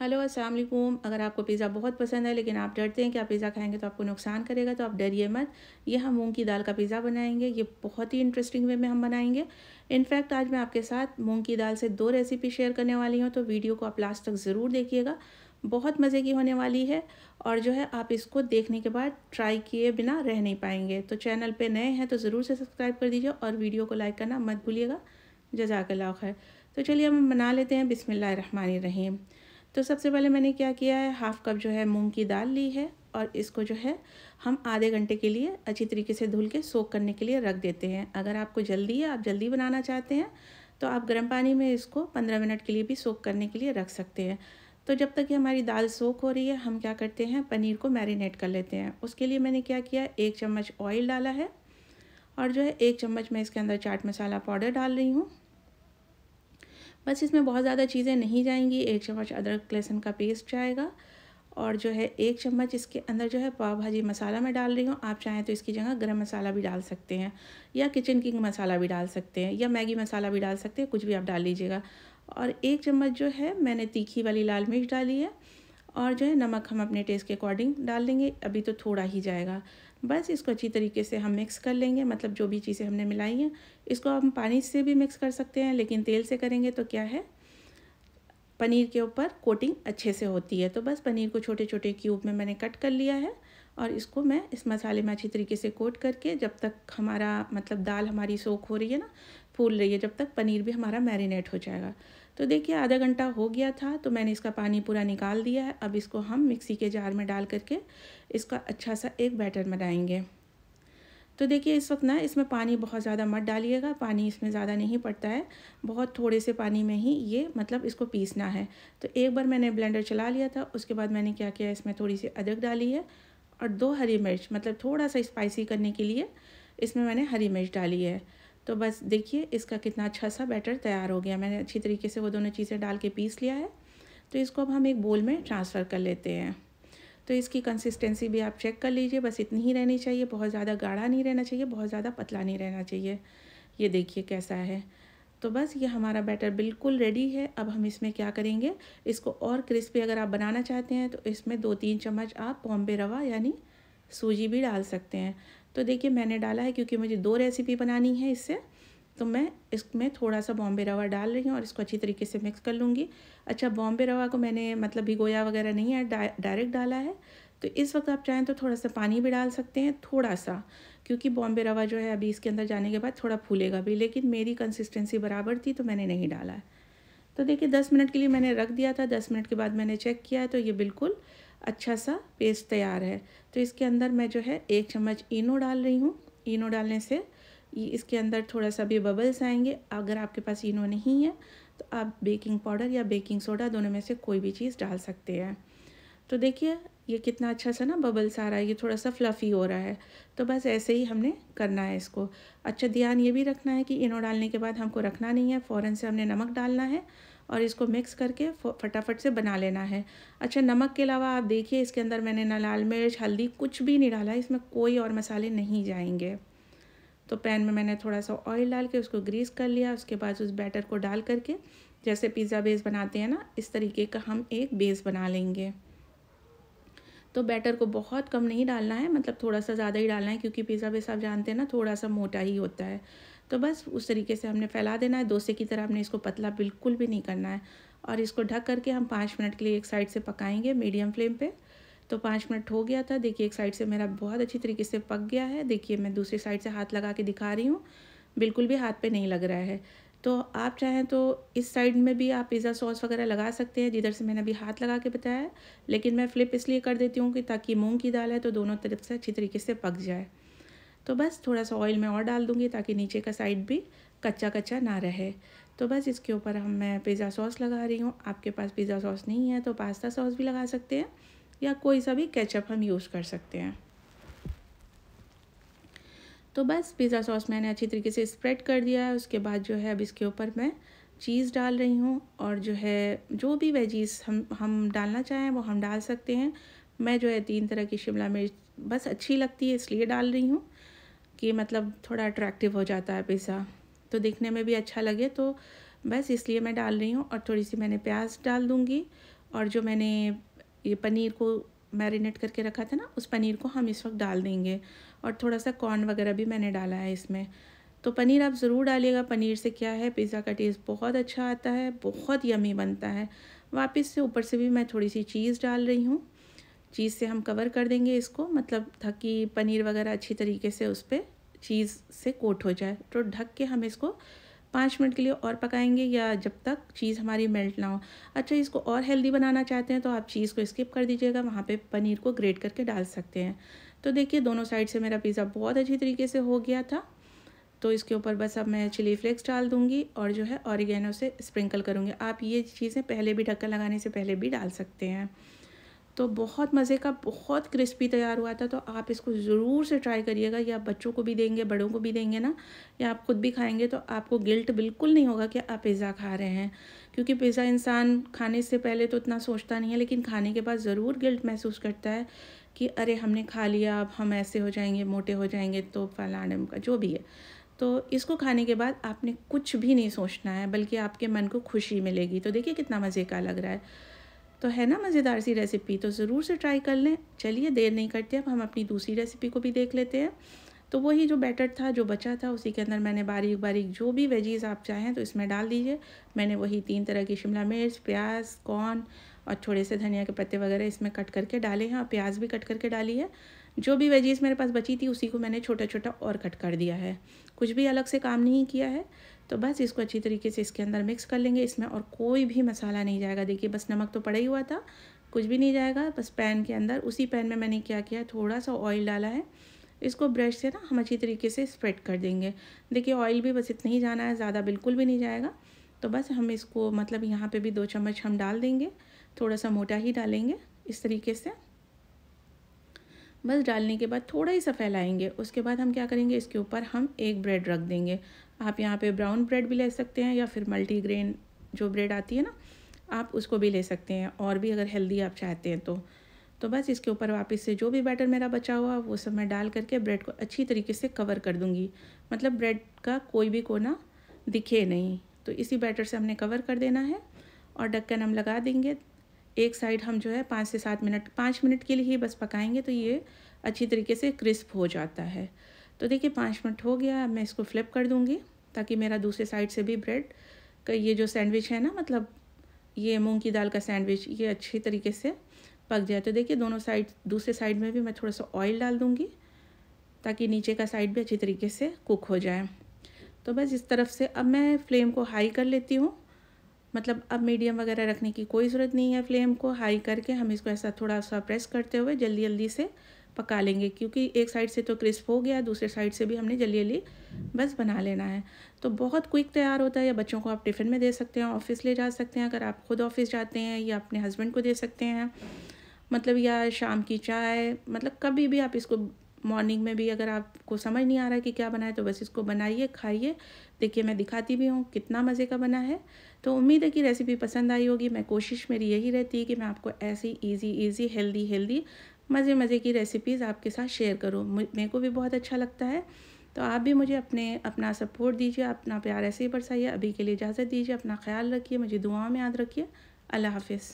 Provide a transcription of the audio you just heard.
hello अस्सलाम वालेकुम अगर आपको पिज़्ज़ा बहुत पसंद है लेकिन आप डरते हैं कि आप पिज़्ज़ा खाएंगे तो आपको नुकसान करेगा तो आप डरिए मत ये हम मूंग की दाल का पिज़्ज़ा बनाएंगे ये बहुत ही इंटरेस्टिंग वे में हम बनाएंगे इनफैक्ट आज मैं आपके साथ मूंग की दाल से दो रेसिपी शेयर करने वाली हूँ तो वीडियो को आप लास्ट तक ज़रूर देखिएगा बहुत मज़े की होने वाली है और जो है आप इसको देखने के बाद ट्राई किए बिना रह नहीं पाएंगे तो चैनल पर नए हैं तो ज़रूर से सब्सक्राइब कर दीजिए और वीडियो को लाइक करना मत भूलिएगा जजाक लाख है तो चलिए हम बना लेते हैं बिसमिल्ल रहीम तो सबसे पहले मैंने क्या किया है हाफ़ कप जो है मूंग की दाल ली है और इसको जो है हम आधे घंटे के लिए अच्छी तरीके से धुल के सोख करने के लिए रख देते हैं अगर आपको जल्दी है आप जल्दी बनाना चाहते हैं तो आप गर्म पानी में इसको पंद्रह मिनट के लिए भी सोख करने के लिए रख सकते हैं तो जब तक ये हमारी दाल सोख हो रही है हम क्या करते हैं पनीर को मैरिनेट कर लेते हैं उसके लिए मैंने क्या किया एक चम्मच ऑयल डाला है और जो है एक चम्मच मैं इसके अंदर चाट मसाला पाउडर डाल रही हूँ बस इसमें बहुत ज़्यादा चीज़ें नहीं जाएंगी एक चम्मच अदरक लहसुन का पेस्ट जाएगा और जो है एक चम्मच इसके अंदर जो है पाव भाजी मसाला मैं डाल रही हूँ आप चाहें तो इसकी जगह गरम मसाला भी डाल सकते हैं या किचन किंग मसाला भी डाल सकते हैं या मैगी मसाला भी डाल सकते हैं कुछ भी आप डाल लीजिएगा और एक चम्मच जो है मैंने तीखी वाली लाल मिर्च डाली है और जो है नमक हम अपने टेस्ट के अकॉर्डिंग डाल देंगे अभी तो थोड़ा ही जाएगा बस इसको अच्छी तरीके से हम मिक्स कर लेंगे मतलब जो भी चीज़ें हमने मिलाई हैं इसको हम पानी से भी मिक्स कर सकते हैं लेकिन तेल से करेंगे तो क्या है पनीर के ऊपर कोटिंग अच्छे से होती है तो बस पनीर को छोटे छोटे क्यूब में मैंने कट कर लिया है और इसको मैं इस मसाले में अच्छी तरीके से कोट करके जब तक हमारा मतलब दाल हमारी सोख हो रही है ना फूल रही है जब तक पनीर भी हमारा मैरिनेट हो जाएगा तो देखिए आधा घंटा हो गया था तो मैंने इसका पानी पूरा निकाल दिया है अब इसको हम मिक्सी के जार में डाल करके इसका अच्छा सा एक बैटर बनाएंगे तो देखिए इस वक्त ना इसमें पानी बहुत ज़्यादा मत डालिएगा पानी इसमें ज़्यादा नहीं पड़ता है बहुत थोड़े से पानी में ही ये मतलब इसको पीसना है तो एक बार मैंने ब्लेंडर चला लिया था उसके बाद मैंने क्या किया इसमें थोड़ी सी अदरक डाली है और दो हरी मिर्च मतलब थोड़ा सा स्पाइसी करने के लिए इसमें मैंने हरी मिर्च डाली है तो बस देखिए इसका कितना अच्छा सा बैटर तैयार हो गया मैंने अच्छी तरीके से वो दोनों चीज़ें डाल के पीस लिया है तो इसको अब हम एक बोल में ट्रांसफ़र कर लेते हैं तो इसकी कंसिस्टेंसी भी आप चेक कर लीजिए बस इतनी ही रहनी चाहिए बहुत ज़्यादा गाढ़ा नहीं रहना चाहिए बहुत ज़्यादा पतला नहीं रहना चाहिए ये देखिए कैसा है तो बस ये हमारा बैटर बिल्कुल रेडी है अब हम इसमें क्या करेंगे इसको और क्रिस्पी अगर आप बनाना चाहते हैं तो इसमें दो तीन चम्मच आप बॉम्बे रवा यानी सूजी भी डाल सकते हैं तो देखिए मैंने डाला है क्योंकि मुझे दो रेसिपी बनानी है इससे तो मैं इसमें थोड़ा सा बॉम्बे रवा डाल रही हूँ और इसको अच्छी तरीके से मिक्स कर लूँगी अच्छा बॉम्बे रवा को मैंने मतलब भिगोया वगैरह नहीं है डा, डायरेक्ट डाला है तो इस वक्त आप चाहें तो थोड़ा सा पानी भी डाल सकते हैं थोड़ा सा क्योंकि बॉम्बे रवा जो है अभी इसके अंदर जाने के बाद थोड़ा फूलेगा भी लेकिन मेरी कंसिस्टेंसी बराबर थी तो मैंने नहीं डाला है तो देखिए दस मिनट के लिए मैंने रख दिया था दस मिनट के बाद मैंने चेक किया है तो ये बिल्कुल अच्छा सा पेस्ट तैयार है तो इसके अंदर मैं जो है एक चम्मच इनो डाल रही हूँ इनो डालने से इसके अंदर थोड़ा सा भी बबल्स आएंगे अगर आपके पास इनो नहीं है तो आप बेकिंग पाउडर या बेकिंग सोडा दोनों में से कोई भी चीज़ डाल सकते हैं तो देखिए ये कितना अच्छा सा ना बबल्स आ रहा है ये थोड़ा सा फ्लफ़ी हो रहा है तो बस ऐसे ही हमने करना है इसको अच्छा ध्यान ये भी रखना है कि इनो डालने के बाद हमको रखना नहीं है फ़ौरन से हमने नमक डालना है और इसको मिक्स करके फटाफट से बना लेना है अच्छा नमक के अलावा आप देखिए इसके अंदर मैंने ना लाल मिर्च हल्दी कुछ भी नहीं डाला इसमें कोई और मसाले नहीं जाएंगे तो पैन में मैंने थोड़ा सा ऑयल डाल के उसको ग्रीस कर लिया उसके बाद उस बैटर को डाल करके जैसे पिज़्ज़ा बेस बनाते हैं ना इस तरीके का हम एक बेस बना लेंगे तो बैटर को बहुत कम नहीं डालना है मतलब थोड़ा सा ज़्यादा ही डालना है क्योंकि पिज़्ज़ा बेस आप जानते हैं ना थोड़ा सा मोटा ही होता है तो बस उस तरीके से हमने फैला देना है दोसे की तरह हमने इसको पतला बिल्कुल भी नहीं करना है और इसको ढक करके हम पाँच मिनट के लिए एक साइड से पकाएंगे मीडियम फ्लेम पर तो पाँच मिनट हो गया था देखिए एक साइड से मेरा बहुत अच्छी तरीके से पक गया है देखिए मैं दूसरी साइड से हाथ लगा के दिखा रही हूँ बिल्कुल भी हाथ पे नहीं लग रहा है तो आप चाहें तो इस साइड में भी आप पिज़्ज़ा सॉस वगैरह लगा सकते हैं जिधर से मैंने अभी हाथ लगा के बताया लेकिन मैं फ़्लिप इसलिए कर देती हूँ कि ताकि मूंग की दाल है तो दोनों तरफ से अच्छी तरीके से पक जाए तो बस थोड़ा सा ऑयल में और डाल दूँगी ताकि नीचे का साइड भी कच्चा कच्चा ना रहे तो बस इसके ऊपर हम मैं पिज़्ज़ा सॉस लगा रही हूँ आपके पास पिज़्ज़ा सॉस नहीं है तो पास्ता सॉस भी लगा सकते हैं या कोई सा भी केचप हम यूज़ कर सकते हैं तो बस पिज़्ज़ा सॉस मैंने अच्छी तरीके से स्प्रेड कर दिया है उसके बाद जो है अब इसके ऊपर मैं चीज़ डाल रही हूँ और जो है जो भी वेजीज़ हम हम डालना चाहें वो हम डाल सकते हैं मैं जो है तीन तरह की शिमला मिर्च बस अच्छी लगती है इसलिए डाल रही हूँ कि मतलब थोड़ा अट्रैक्टिव हो जाता है पिज़्ज़ा तो दिखने में भी अच्छा लगे तो बस इसलिए मैं डाल रही हूँ और थोड़ी सी मैंने प्याज डाल दूँगी और जो मैंने ये पनीर को मैरिनेट करके रखा था ना उस पनीर को हम इस वक्त डाल देंगे और थोड़ा सा कॉर्न वगैरह भी मैंने डाला है इसमें तो पनीर आप ज़रूर डालिएगा पनीर से क्या है पिज़्ज़ा का टेस्ट बहुत अच्छा आता है बहुत यमी बनता है वापस से ऊपर से भी मैं थोड़ी सी चीज़ डाल रही हूँ चीज़ से हम कवर कर देंगे इसको मतलब ताकि पनीर वगैरह अच्छी तरीके से उस पर चीज़ से कोट हो जाए तो ढक के हम इसको पाँच मिनट के लिए और पकाएंगे या जब तक चीज़ हमारी मेल्ट ना हो अच्छा इसको और हेल्दी बनाना चाहते हैं तो आप चीज़ को स्किप कर दीजिएगा वहाँ पे पनीर को ग्रेट करके डाल सकते हैं तो देखिए दोनों साइड से मेरा पिज़्ज़ा बहुत अच्छी तरीके से हो गया था तो इसके ऊपर बस अब मैं चिली फ्लेक्स डाल दूँगी और जो है ऑरिगेनो से स्प्रिंकल करूँगी आप ये चीज़ें पहले भी ढक्कन लगाने से पहले भी डाल सकते हैं तो बहुत मज़े का बहुत क्रिस्पी तैयार हुआ था तो आप इसको ज़रूर से ट्राई करिएगा या बच्चों को भी देंगे बड़ों को भी देंगे ना या आप खुद भी खाएंगे तो आपको गिल्ट बिल्कुल नहीं होगा कि आप पिज़्ज़ा खा रहे हैं क्योंकि पिज़्ज़ा इंसान खाने से पहले तो इतना सोचता नहीं है लेकिन खाने के बाद ज़रूर गिल्ट महसूस करता है कि अरे हमने खा लिया अब हम ऐसे हो जाएंगे मोटे हो जाएंगे तो फलाने का जो भी है तो इसको खाने के बाद आपने कुछ भी नहीं सोचना है बल्कि आपके मन को खुशी मिलेगी तो देखिए कितना मज़े का लग रहा है तो है ना मज़ेदार सी रेसिपी तो ज़रूर से ट्राई कर लें चलिए देर नहीं करते अब हम अपनी दूसरी रेसिपी को भी देख लेते हैं तो वही जो बैटर था जो बचा था उसी के अंदर मैंने बारीक बारीक जो भी वेजीज़ आप चाहें तो इसमें डाल दीजिए मैंने वही तीन तरह की शिमला मिर्च प्याज कॉर्न और थोड़े से धनिया के पत्ते वगैरह इसमें कट करके डाले हैं और प्याज भी कट करके डाली है जो भी वेजीज मेरे पास बची थी उसी को मैंने छोटा छोटा और कट कर दिया है कुछ भी अलग से काम नहीं किया है तो बस इसको अच्छी तरीके से इसके अंदर मिक्स कर लेंगे इसमें और कोई भी मसाला नहीं जाएगा देखिए बस नमक तो पड़ा ही हुआ था कुछ भी नहीं जाएगा बस पैन के अंदर उसी पैन में मैंने क्या किया थोड़ा सा ऑयल डाला है इसको ब्रश से ना हम अच्छी तरीके से स्प्रेड कर देंगे देखिए ऑयल भी बस इतना ही जाना है ज़्यादा बिल्कुल भी नहीं जाएगा तो बस हम इसको मतलब यहाँ पे भी दो चम्मच हम डाल देंगे थोड़ा सा मोटा ही डालेंगे इस तरीके से बस डालने के बाद थोड़ा ही सा फैलाएंगे उसके बाद हम क्या करेंगे इसके ऊपर हम एक ब्रेड रख देंगे आप यहाँ पे ब्राउन ब्रेड भी ले सकते हैं या फिर मल्टीग्रेन जो ब्रेड आती है ना आप उसको भी ले सकते हैं और भी अगर हेल्दी आप चाहते हैं तो तो बस इसके ऊपर वापस से जो भी बैटर मेरा बचा हुआ वो सब मैं डाल करके ब्रेड को अच्छी तरीके से कवर कर दूँगी मतलब ब्रेड का कोई भी कोना दिखे नहीं तो इसी बैटर से हमने कवर कर देना है और ढक्कन हम लगा देंगे एक साइड हम जो है पाँच से सात मिनट पाँच मिनट के लिए ही बस पकाएंगे तो ये अच्छी तरीके से क्रिस्प हो जाता है तो देखिए पाँच मिनट हो गया अब मैं इसको फ्लिप कर दूँगी ताकि मेरा दूसरे साइड से भी ब्रेड का ये जो सैंडविच है ना मतलब ये मूंग की दाल का सैंडविच ये अच्छी तरीके से पक जाए तो देखिए दोनों साइड दूसरे साइड में भी मैं थोड़ा सा ऑयल डाल दूँगी ताकि नीचे का साइड भी अच्छी तरीके से कुक हो जाए तो बस इस तरफ से अब मैं फ्लेम को हाई कर लेती हूँ मतलब अब मीडियम वगैरह रखने की कोई ज़रूरत नहीं है फ्लेम को हाई करके हम इसको ऐसा थोड़ा सा प्रेस करते हुए जल्दी जल्दी से पका लेंगे क्योंकि एक साइड से तो क्रिस्प हो गया दूसरे साइड से भी हमने जल्दी जल्दी बस बना लेना है तो बहुत क्विक तैयार होता है या बच्चों को आप टिफ़िन में दे सकते हैं ऑफिस ले जा सकते हैं अगर आप खुद ऑफिस जाते हैं या अपने हस्बैंड को दे सकते हैं मतलब या शाम की चाय मतलब कभी भी आप इसको मॉर्निंग में भी अगर आपको समझ नहीं आ रहा है कि क्या बनाए तो बस इसको बनाइए खाइए देखिए मैं दिखाती भी हूँ कितना मज़े का बना है तो उम्मीद है कि रेसिपी पसंद आई होगी मैं कोशिश मेरी यही रहती है कि मैं आपको ऐसी ईजी ईजी हेल्दी हेल्दी मज़े मज़े की रेसिपीज़ आपके साथ शेयर करूँ मेरे को भी बहुत अच्छा लगता है तो आप भी मुझे अपने अपना सपोर्ट दीजिए अपना प्यार ऐसे ही बरसाइए अभी के लिए इजाज़त दीजिए अपना ख्याल रखिए मुझे दुआओं में याद रखिए अल्लाह हाफिज़